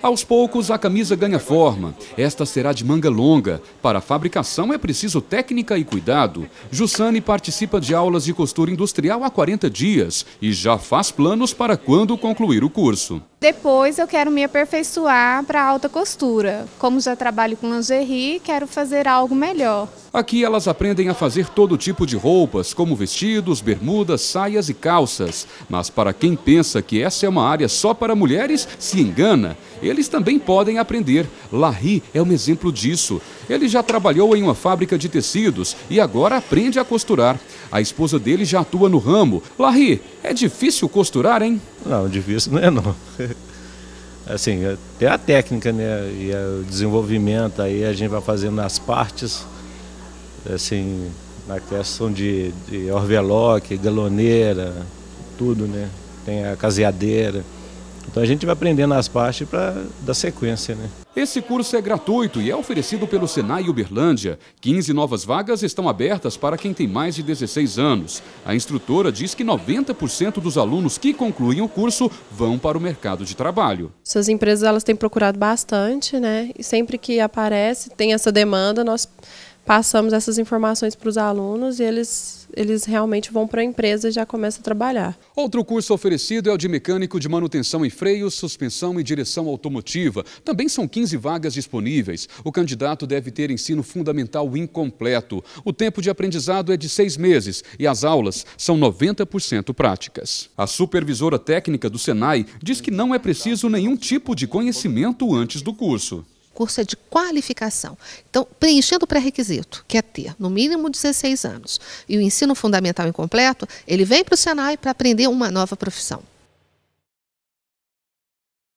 Aos poucos, a camisa ganha forma. Esta será de manga longa. Para a fabricação é preciso técnica e cuidado. Jussane participa de aulas de costura industrial há 40 dias e já faz planos para quando concluir o curso. Depois eu quero me aperfeiçoar para alta costura. Como já trabalho com lingerie, quero fazer algo melhor. Aqui elas aprendem a fazer todo tipo de roupas, como vestidos, bermudas, saias e calças. Mas para quem pensa que essa é uma área só para mulheres, se engana. Eles também podem aprender. Larry é um exemplo disso. Ele já trabalhou em uma fábrica de tecidos e agora aprende a costurar. A esposa dele já atua no ramo. Larry, é difícil costurar, hein? Não, difícil não é não. assim, é, tem a técnica, né? E é o desenvolvimento aí a gente vai fazendo nas partes, assim, na questão de, de orveloque, galoneira, tudo, né? Tem a caseadeira. Então a gente vai aprendendo as partes para dar sequência, né? Esse curso é gratuito e é oferecido pelo Senai Uberlândia. 15 novas vagas estão abertas para quem tem mais de 16 anos. A instrutora diz que 90% dos alunos que concluem o curso vão para o mercado de trabalho. Essas empresas elas têm procurado bastante, né? E sempre que aparece, tem essa demanda, nós passamos essas informações para os alunos e eles, eles realmente vão para a empresa e já começam a trabalhar. Outro curso oferecido é o de mecânico de manutenção em freios, suspensão e direção automotiva. Também são 15 vagas disponíveis. O candidato deve ter ensino fundamental incompleto. O tempo de aprendizado é de seis meses e as aulas são 90% práticas. A supervisora técnica do Senai diz que não é preciso nenhum tipo de conhecimento antes do curso curso é de qualificação. Então, preenchendo o pré-requisito, que é ter no mínimo 16 anos, e o ensino fundamental incompleto, ele vem para o Senai para aprender uma nova profissão.